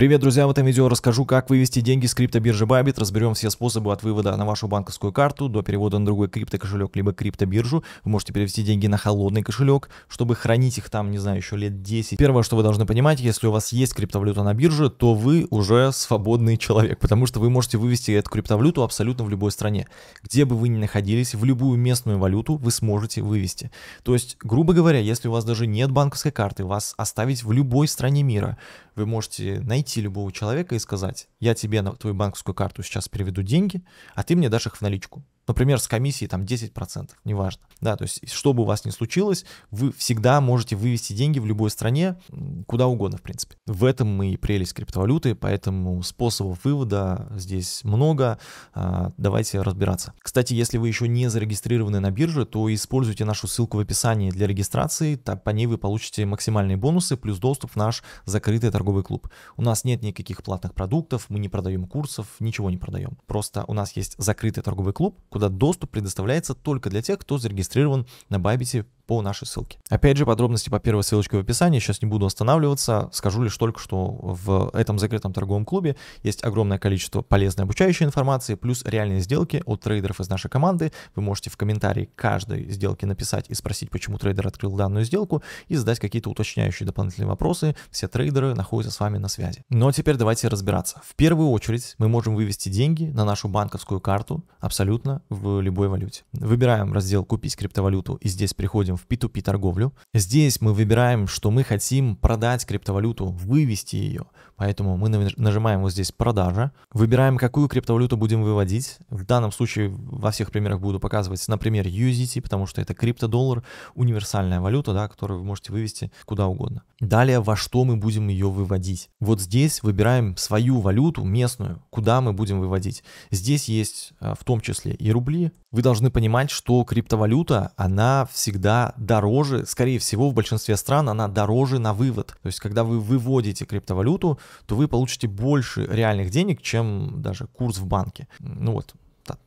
Привет, друзья! В этом видео расскажу, как вывести деньги с криптобиржи Bybit, разберем все способы от вывода на вашу банковскую карту до перевода на другой криптокошелек, либо криптобиржу. Вы можете перевести деньги на холодный кошелек, чтобы хранить их там, не знаю, еще лет 10. Первое, что вы должны понимать, если у вас есть криптовалюта на бирже, то вы уже свободный человек, потому что вы можете вывести эту криптовалюту абсолютно в любой стране. Где бы вы ни находились, в любую местную валюту вы сможете вывести. То есть, грубо говоря, если у вас даже нет банковской карты, вас оставить в любой стране мира, вы можете найти любого человека и сказать, я тебе на твою банковскую карту сейчас переведу деньги, а ты мне дашь их в наличку например, с комиссией там 10%, неважно. Да, то есть, что бы у вас ни случилось, вы всегда можете вывести деньги в любой стране, куда угодно, в принципе. В этом и прелесть криптовалюты, поэтому способов вывода здесь много. А, давайте разбираться. Кстати, если вы еще не зарегистрированы на бирже, то используйте нашу ссылку в описании для регистрации, так по ней вы получите максимальные бонусы плюс доступ в наш закрытый торговый клуб. У нас нет никаких платных продуктов, мы не продаем курсов, ничего не продаем. Просто у нас есть закрытый торговый клуб, куда куда доступ предоставляется только для тех, кто зарегистрирован на Bybit по нашей ссылке. Опять же, подробности по первой ссылочке в описании, сейчас не буду останавливаться, скажу лишь только, что в этом закрытом торговом клубе есть огромное количество полезной обучающей информации, плюс реальные сделки от трейдеров из нашей команды. Вы можете в комментарии каждой сделки написать и спросить, почему трейдер открыл данную сделку, и задать какие-то уточняющие дополнительные вопросы. Все трейдеры находятся с вами на связи. Но ну, а теперь давайте разбираться. В первую очередь мы можем вывести деньги на нашу банковскую карту абсолютно в любой валюте. Выбираем раздел «Купить криптовалюту» и здесь приходим в P2P торговлю. Здесь мы выбираем, что мы хотим продать криптовалюту, вывести ее. Поэтому мы нажимаем вот здесь «Продажа». Выбираем, какую криптовалюту будем выводить. В данном случае во всех примерах буду показывать, например, USDT, потому что это криптодоллар, универсальная валюта, да, которую вы можете вывести куда угодно. Далее, во что мы будем ее выводить. Вот здесь выбираем свою валюту местную, куда мы будем выводить. Здесь есть а, в том числе и рубли. Вы должны понимать, что криптовалюта, она всегда дороже, скорее всего, в большинстве стран она дороже на вывод. То есть, когда вы выводите криптовалюту, то вы получите больше реальных денег, чем даже курс в банке. Ну вот,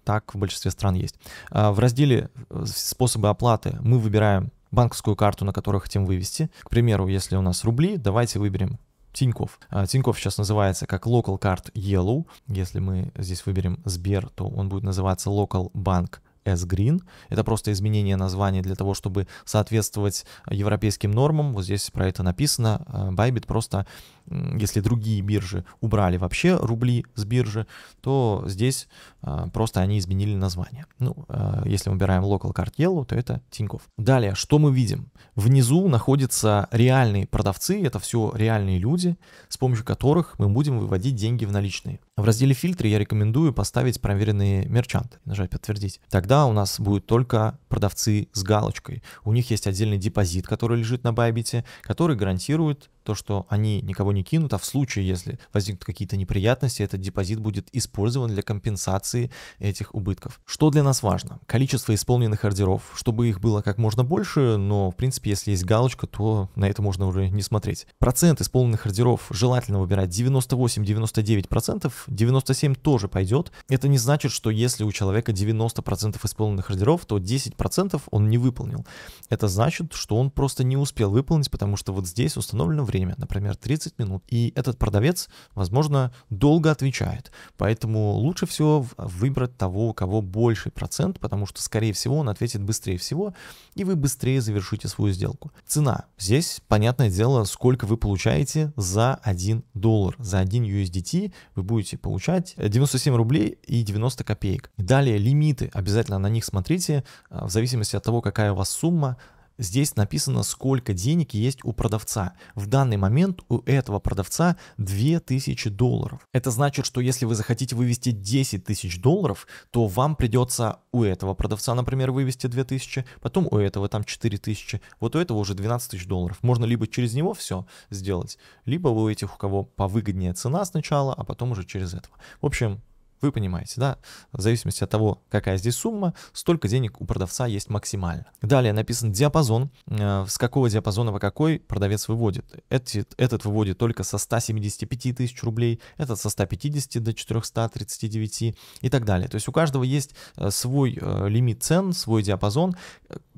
так в большинстве стран есть. А, в разделе э, «Способы оплаты» мы выбираем банковскую карту, на которую хотим вывести. К примеру, если у нас рубли, давайте выберем Тиньков. А, Тиньков сейчас называется как Local Card Yellow. Если мы здесь выберем Сбер, то он будет называться Local Bank S-Green. Это просто изменение названия для того, чтобы соответствовать европейским нормам. Вот здесь про это написано. Э, Bybit просто если другие биржи убрали вообще рубли с биржи, то здесь а, просто они изменили название. Ну, а, если мы убираем Local Card Yellow, то это Тиньков. Далее, что мы видим? Внизу находятся реальные продавцы, это все реальные люди, с помощью которых мы будем выводить деньги в наличные. В разделе «Фильтры» я рекомендую поставить «Проверенные мерчанты», нажать «Подтвердить». Тогда у нас будут только продавцы с галочкой. У них есть отдельный депозит, который лежит на Байбите, который гарантирует то, что они никого не кинут, а в случае, если возникнут какие-то неприятности, этот депозит будет использован для компенсации этих убытков. Что для нас важно? Количество исполненных ордеров, чтобы их было как можно больше, но в принципе, если есть галочка, то на это можно уже не смотреть. Процент исполненных ордеров желательно выбирать 98-99%, 97 тоже пойдет. Это не значит, что если у человека 90% исполненных ордеров, то 10% он не выполнил. Это значит, что он просто не успел выполнить, потому что вот здесь установлено время, например, 30 минут минут, и этот продавец, возможно, долго отвечает. Поэтому лучше всего выбрать того, у кого больший процент, потому что, скорее всего, он ответит быстрее всего, и вы быстрее завершите свою сделку. Цена. Здесь, понятное дело, сколько вы получаете за 1 доллар. За 1 USDT вы будете получать 97 рублей и 90 копеек. Далее лимиты. Обязательно на них смотрите. А, в зависимости от того, какая у вас сумма, здесь написано, сколько денег есть у продавца. В данный момент у этого продавца 2000 долларов. Это значит, что если вы захотите вывести 10 тысяч долларов, то вам придется у этого продавца, например, вывести 2000, потом у этого там 4000, вот у этого уже 12 тысяч долларов. Можно либо через него все сделать, либо у этих, у кого повыгоднее цена сначала, а потом уже через этого. В общем, вы понимаете, да? В зависимости от того, какая здесь сумма, столько денег у продавца есть максимально. Далее написан диапазон, э, с какого диапазона по какой продавец выводит. Этот, этот выводит только со 175 тысяч рублей, этот со 150 до 439 и так далее. То есть у каждого есть э, свой э, лимит цен, свой диапазон,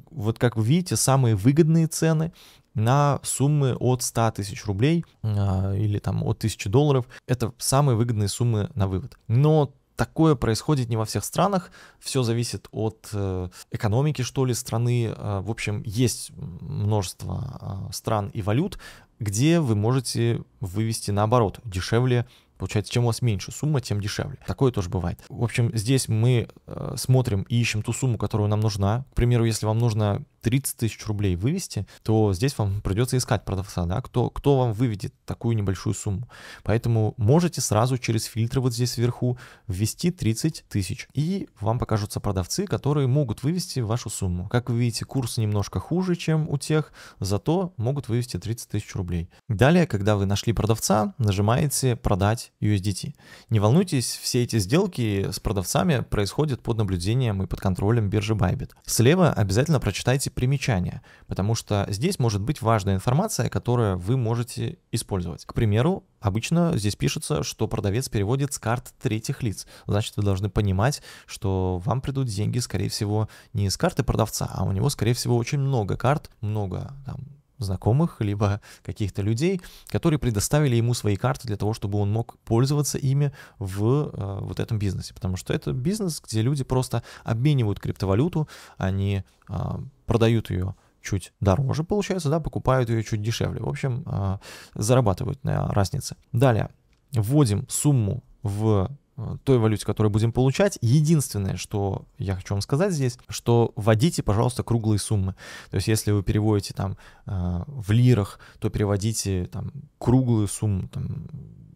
вот как вы видите, самые выгодные цены на суммы от 100 тысяч рублей а, или там от 1000 долларов. Это самые выгодные суммы на вывод. Но Такое происходит не во всех странах, все зависит от э, экономики, что ли, страны. А, в общем, есть множество а, стран и валют, где вы можете вывести наоборот, дешевле Получается, чем у вас меньше сумма, тем дешевле. Такое тоже бывает. В общем, здесь мы э, смотрим и ищем ту сумму, которую нам нужна. К примеру, если вам нужно 30 тысяч рублей вывести, то здесь вам придется искать продавца, да, кто, кто вам выведет такую небольшую сумму. Поэтому можете сразу через фильтры вот здесь вверху ввести 30 тысяч, и вам покажутся продавцы, которые могут вывести вашу сумму. Как вы видите, курс немножко хуже, чем у тех, зато могут вывести 30 тысяч рублей. Далее, когда вы нашли продавца, нажимаете «Продать USDT». Не волнуйтесь, все эти сделки с продавцами происходят под наблюдением и под контролем биржи Bybit. Слева обязательно прочитайте примечания, потому что здесь может быть важная информация, которую вы можете использовать. К примеру, обычно здесь пишется, что продавец переводит с карт третьих лиц. Значит, вы должны понимать, что вам придут деньги, скорее всего, не с карты продавца, а у него, скорее всего, очень много карт, много там, знакомых, либо каких-то людей, которые предоставили ему свои карты для того, чтобы он мог пользоваться ими в э, вот этом бизнесе. Потому что это бизнес, где люди просто обменивают криптовалюту, они э, продают ее чуть дороже, получается, да, покупают ее чуть дешевле. В общем, э, зарабатывают на разнице. Далее, вводим сумму в Э, той валюте, которую будем получать. Единственное, что я хочу вам сказать здесь, что вводите, пожалуйста, круглые суммы. То есть, если вы переводите там э, в лирах, то переводите там круглую сумму, там,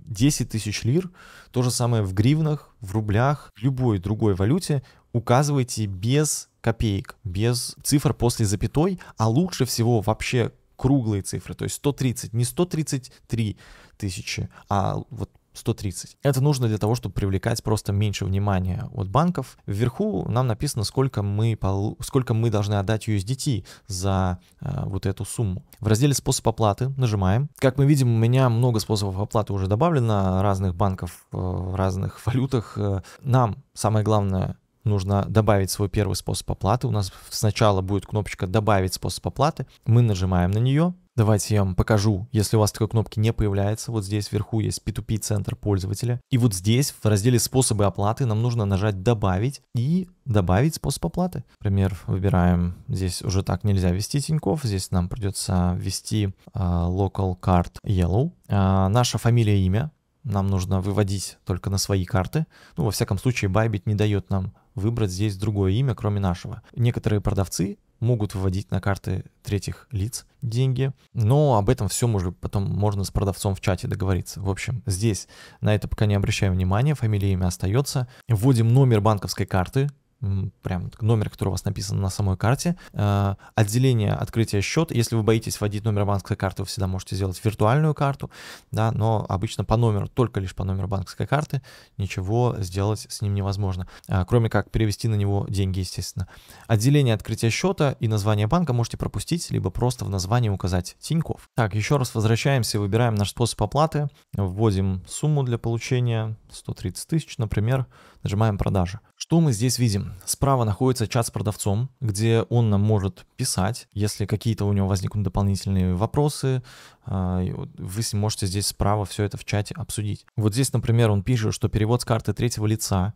10 тысяч лир, то же самое в гривнах, в рублях, в любой другой валюте, указывайте без копеек, без цифр после запятой, а лучше всего вообще круглые цифры, то есть 130, не 133 тысячи, а вот 130. Это нужно для того, чтобы привлекать просто меньше внимания от банков. Вверху нам написано, сколько мы, полу... сколько мы должны отдать USDT за э, вот эту сумму. В разделе «Способ оплаты» нажимаем. Как мы видим, у меня много способов оплаты уже добавлено, разных банков э, в разных валютах. Э, нам самое главное нужно добавить свой первый способ оплаты. У нас сначала будет кнопочка «Добавить способ оплаты». Мы нажимаем на нее. Давайте я вам покажу, если у вас такой кнопки не появляется, вот здесь вверху есть P2P центр пользователя. И вот здесь в разделе способы оплаты нам нужно нажать добавить и добавить способ оплаты. Например, выбираем, здесь уже так нельзя ввести Тинькофф, здесь нам придется ввести э, local card yellow. Э, наша фамилия и имя, нам нужно выводить только на свои карты. Ну, во всяком случае, Bybit не дает нам выбрать здесь другое имя, кроме нашего. Некоторые продавцы могут выводить на карты третьих лиц деньги, но об этом все может, потом можно с продавцом в чате договориться. В общем, здесь на это пока не обращаем внимания, фамилия имя остается. Вводим номер банковской карты, прям номер, который у вас написан на самой карте, э, отделение открытия счета. Если вы боитесь вводить номер банковской карты, вы всегда можете сделать виртуальную карту, да, но обычно по номеру, только лишь по номеру банковской карты, ничего сделать с ним невозможно, э, кроме как перевести на него деньги, естественно. Отделение открытия счета и название банка можете пропустить, либо просто в названии указать Тиньков. Так, еще раз возвращаемся выбираем наш способ оплаты, вводим сумму для получения, 130 тысяч, например, нажимаем «Продажи». Что мы здесь видим? Справа находится чат с продавцом, где он нам может писать, если какие-то у него возникнут дополнительные вопросы, а, вы можете здесь справа все это в чате обсудить. Вот здесь, например, он пишет, что перевод с карты третьего лица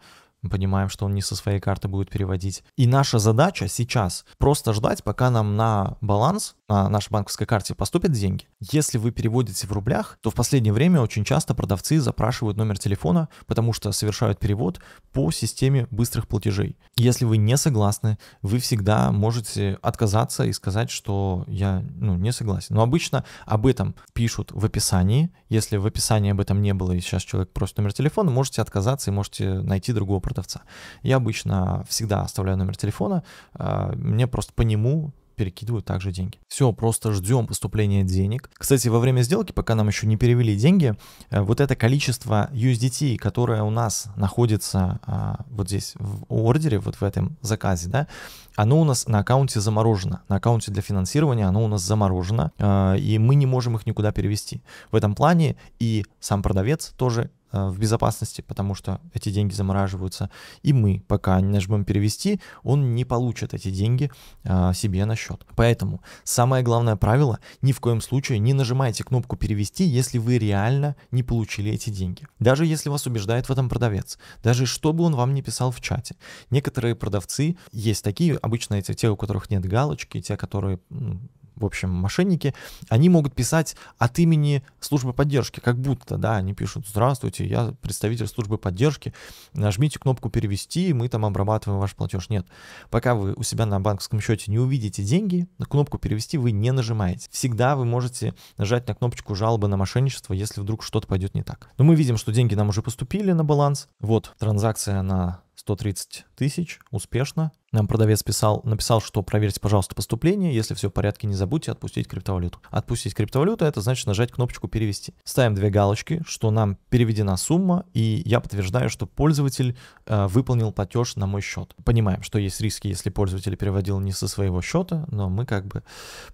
понимаем, что он не со своей карты будет переводить. И наша задача сейчас просто ждать, пока нам на баланс, на нашей банковской карте поступят деньги. Если вы переводите в рублях, то в последнее время очень часто продавцы запрашивают номер телефона, потому что совершают перевод по системе быстрых платежей. Если вы не согласны, вы всегда можете отказаться и сказать, что я ну, не согласен. Но обычно об этом пишут в описании. Если в описании об этом не было и сейчас человек просит номер телефона, можете отказаться и можете найти другого продавца продавца. Я обычно всегда оставляю номер телефона, а, мне просто по нему перекидывают также деньги. Все, просто ждем поступления денег. Кстати, во время сделки, пока нам еще не перевели деньги, э, вот это количество USDT, которое у нас находится а, вот здесь в ордере, вот в этом заказе, да, оно у нас на аккаунте заморожено. На аккаунте для финансирования оно у нас заморожено, а, и мы не можем их никуда перевести. В этом плане и сам продавец тоже Э, в безопасности, потому что эти деньги замораживаются, и мы, пока не нажмем перевести, он не получит эти деньги э, себе на счет. Поэтому самое главное правило, ни в коем случае не нажимайте кнопку перевести, если вы реально не получили эти деньги. Даже если вас убеждает в этом продавец, даже что бы он вам не писал в чате. Некоторые продавцы, есть такие, обычно это те, у которых нет галочки, те, которые ну, в общем, мошенники, они могут писать от имени службы поддержки, как будто, да, они пишут, здравствуйте, я представитель службы поддержки, нажмите кнопку «Перевести», мы там обрабатываем ваш платеж. Нет, пока вы у себя на банковском счете не увидите деньги, на кнопку «Перевести» вы не нажимаете. Всегда вы можете нажать на кнопочку «Жалобы на мошенничество», если вдруг что-то пойдет не так. Но мы видим, что деньги нам уже поступили на баланс. Вот транзакция на 130 тысяч, успешно. Нам продавец писал, написал, что проверьте, пожалуйста, поступление. Если все в порядке, не забудьте отпустить криптовалюту. Отпустить криптовалюту – это значит нажать кнопочку «Перевести». Ставим две галочки, что нам переведена сумма, и я подтверждаю, что пользователь э, выполнил платеж на мой счет. Понимаем, что есть риски, если пользователь переводил не со своего счета, но мы как бы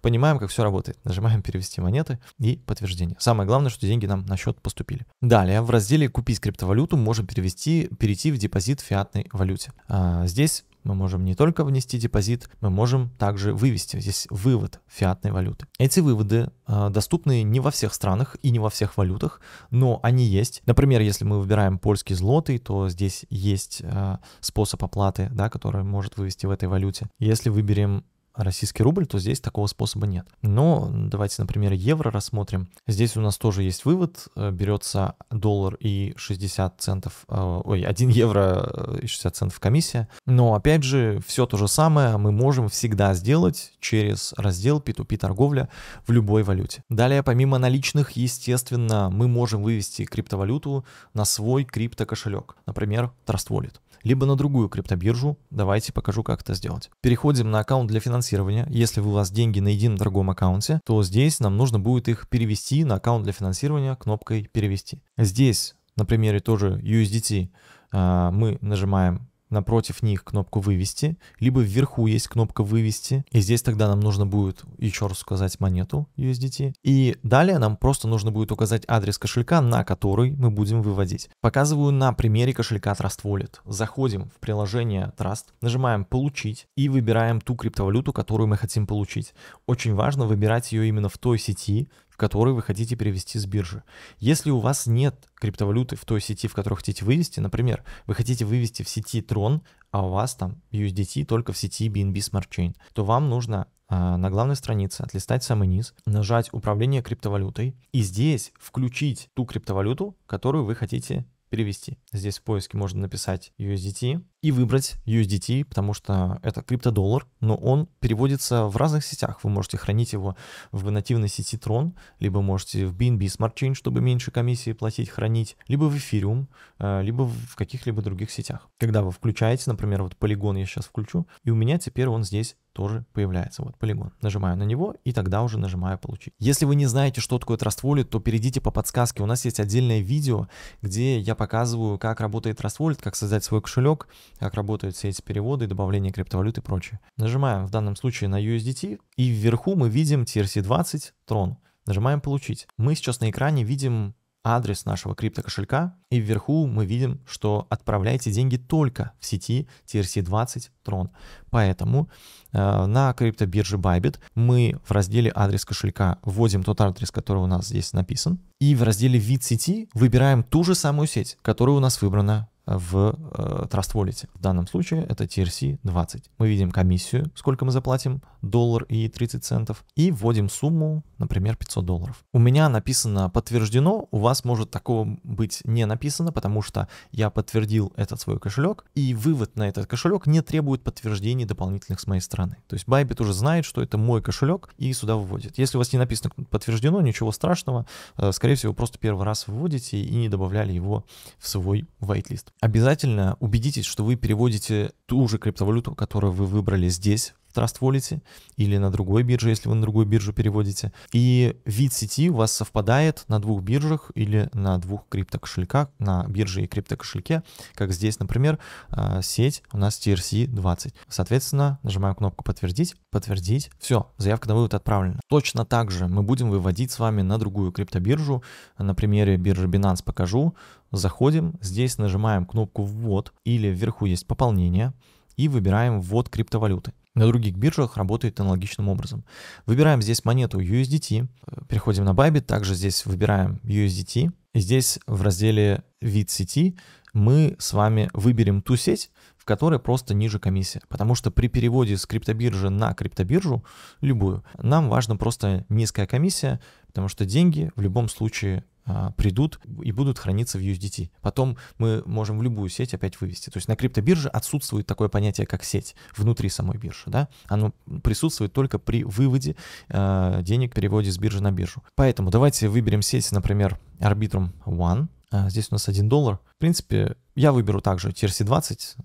понимаем, как все работает. Нажимаем «Перевести монеты» и подтверждение. Самое главное, что деньги нам на счет поступили. Далее в разделе «Купить криптовалюту» можем перевести, перейти в депозит в фиатной валюте. А, здесь мы можем не только внести депозит, мы можем также вывести. Здесь вывод фиатной валюты. Эти выводы а, доступны не во всех странах и не во всех валютах, но они есть. Например, если мы выбираем польский злотый, то здесь есть а, способ оплаты, да, который может вывести в этой валюте. Если выберем российский рубль, то здесь такого способа нет. Но давайте, например, евро рассмотрим. Здесь у нас тоже есть вывод. Э, берется доллар и 60 центов, э, ой, 1 евро э, и 60 центов комиссия. Но опять же, все то же самое мы можем всегда сделать через раздел P2P торговля в любой валюте. Далее, помимо наличных, естественно, мы можем вывести криптовалюту на свой криптокошелек, например, Trust Wallet, либо на другую криптобиржу. Давайте покажу, как это сделать. Переходим на аккаунт для финансирования финансирования. Если у вас деньги на едином другом аккаунте, то здесь нам нужно будет их перевести на аккаунт для финансирования кнопкой «Перевести». Здесь на примере тоже USDT а, мы нажимаем напротив них кнопку «Вывести», либо вверху есть кнопка «Вывести», и здесь тогда нам нужно будет еще раз указать монету USDT, и далее нам просто нужно будет указать адрес кошелька, на который мы будем выводить. Показываю на примере кошелька Trust Wallet. Заходим в приложение Trust, нажимаем «Получить» и выбираем ту криптовалюту, которую мы хотим получить. Очень важно выбирать ее именно в той сети, который вы хотите перевести с биржи. Если у вас нет криптовалюты в той сети, в которой хотите вывести, например, вы хотите вывести в сети Tron, а у вас там USDT только в сети BNB Smart Chain, то вам нужно а, на главной странице отлистать самый низ, нажать «Управление криптовалютой» и здесь включить ту криптовалюту, которую вы хотите перевести. Здесь в поиске можно написать USDT, и выбрать USDT, потому что это криптодоллар, но он переводится в разных сетях. Вы можете хранить его в нативной сети Tron, либо можете в BNB Smart Chain, чтобы меньше комиссии платить, хранить, либо в Ethereum, э, либо в каких-либо других сетях. Когда вы включаете, например, вот полигон я сейчас включу, и у меня теперь он здесь тоже появляется. Вот полигон. Нажимаю на него и тогда уже нажимаю получить. Если вы не знаете, что такое Trust Wallet, то перейдите по подсказке. У нас есть отдельное видео, где я показываю, как работает Trust Wallet, как создать свой кошелек, как работают все эти переводы, добавление криптовалюты и прочее. Нажимаем в данном случае на USDT, и вверху мы видим TRC20 Tron. Нажимаем «Получить». Мы сейчас на экране видим адрес нашего криптокошелька, и вверху мы видим, что отправляйте деньги только в сети TRC20 Tron. Поэтому э, на криптобирже Bybit мы в разделе «Адрес кошелька» вводим тот адрес, который у нас здесь написан, и в разделе «Вид сети» выбираем ту же самую сеть, которая у нас выбрана в э, Trust Wallet. В данном случае это TRC 20. Мы видим комиссию, сколько мы заплатим, доллар и 30 центов, и вводим сумму, например, 500 долларов. У меня написано подтверждено, у вас может такого быть не написано, потому что я подтвердил этот свой кошелек, и вывод на этот кошелек не требует подтверждений дополнительных с моей стороны. То есть Bybit уже знает, что это мой кошелек и сюда выводит. Если у вас не написано подтверждено, ничего страшного, э, скорее всего, просто первый раз выводите и не добавляли его в свой whitelist обязательно убедитесь, что вы переводите ту же криптовалюту, которую вы выбрали здесь, в Trust Wallet или на другой бирже, если вы на другую биржу переводите. И вид сети у вас совпадает на двух биржах или на двух криптокошельках, на бирже и криптокошельке, как здесь, например, а, сеть у нас TRC20. Соответственно, нажимаем кнопку «Подтвердить», «Подтвердить», все, заявка на вывод отправлена. Точно так же мы будем выводить с вами на другую криптобиржу, на примере биржи Binance покажу, заходим, здесь нажимаем кнопку «Ввод» или вверху есть «Пополнение», и выбираем ввод криптовалюты на других биржах работает аналогичным образом. Выбираем здесь монету USDT, переходим на Bybit, также здесь выбираем USDT. И здесь в разделе «Вид сети» мы с вами выберем ту сеть, в которой просто ниже комиссия. Потому что при переводе с криптобиржи на криптобиржу, любую, нам важна просто низкая комиссия, потому что деньги в любом случае а, придут и будут храниться в USDT. Потом мы можем в любую сеть опять вывести. То есть на криптобирже отсутствует такое понятие, как сеть внутри самой биржи. Да? Оно присутствует только при выводе э, денег, переводе с биржи на биржу. Поэтому давайте выберем сеть, например, Arbitrum One. А, здесь у нас 1 доллар. В принципе, я выберу также TRC20,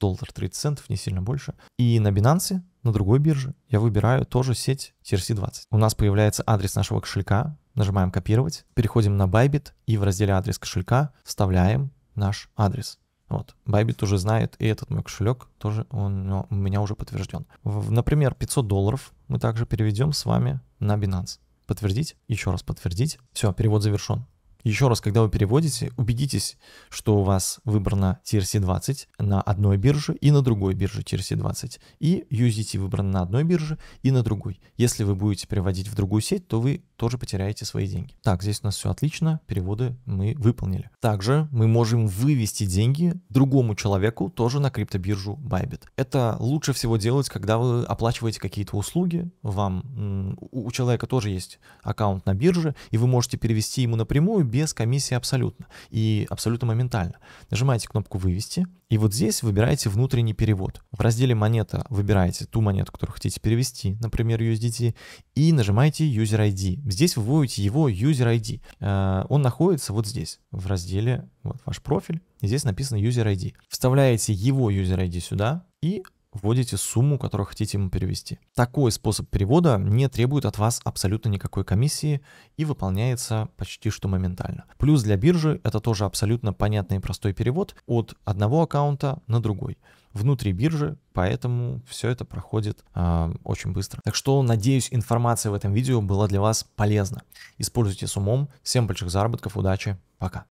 доллар 30 центов, не сильно больше. И на Binance, на другой бирже, я выбираю тоже сеть TRC20. У нас появляется адрес нашего кошелька, нажимаем «Копировать», переходим на Bybit и в разделе «Адрес кошелька» вставляем наш адрес. Вот, Bybit уже знает, и этот мой кошелек тоже он, у меня уже подтвержден. В, например, 500 долларов мы также переведем с вами на Binance. Подтвердить, еще раз подтвердить. Все, перевод завершен. Еще раз, когда вы переводите, убедитесь, что у вас выбрана TRC20 на одной бирже и на другой бирже TRC20. И USDT выбрано на одной бирже и на другой. Если вы будете переводить в другую сеть, то вы тоже потеряете свои деньги. Так, здесь у нас все отлично, переводы мы выполнили. Также мы можем вывести деньги другому человеку тоже на криптобиржу Bybit. Это лучше всего делать, когда вы оплачиваете какие-то услуги, вам у человека тоже есть аккаунт на бирже, и вы можете перевести ему напрямую без комиссии абсолютно и абсолютно моментально. Нажимаете кнопку «Вывести», и вот здесь выбираете внутренний перевод. В разделе «Монета» выбираете ту монету, которую хотите перевести, например, USDT, и нажимаете «User ID». Здесь вы вводите его «User ID». Э, он находится вот здесь, в разделе вот, «Ваш профиль», и здесь написано «User ID». Вставляете его «User ID» сюда, и вводите сумму, которую хотите ему перевести. Такой способ перевода не требует от вас абсолютно никакой комиссии и выполняется почти что моментально. Плюс для биржи это тоже абсолютно понятный и простой перевод от одного аккаунта на другой внутри биржи, поэтому все это проходит э, очень быстро. Так что, надеюсь, информация в этом видео была для вас полезна. Используйте с умом. Всем больших заработков, удачи, пока.